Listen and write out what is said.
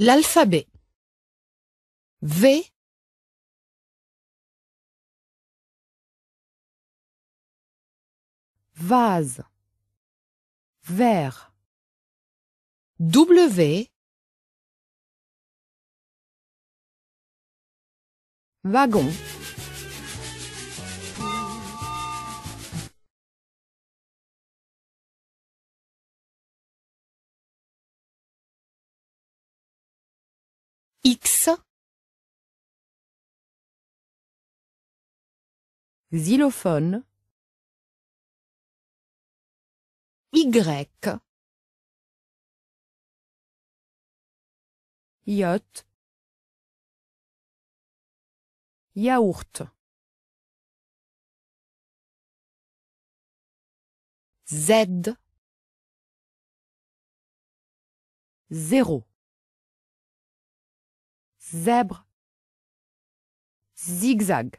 L'alphabet. V. Vase. Vert. W. Wagon. X. Xylophone. Y. Yacht. Yaourt. Z. Zéro zèbre, zigzag.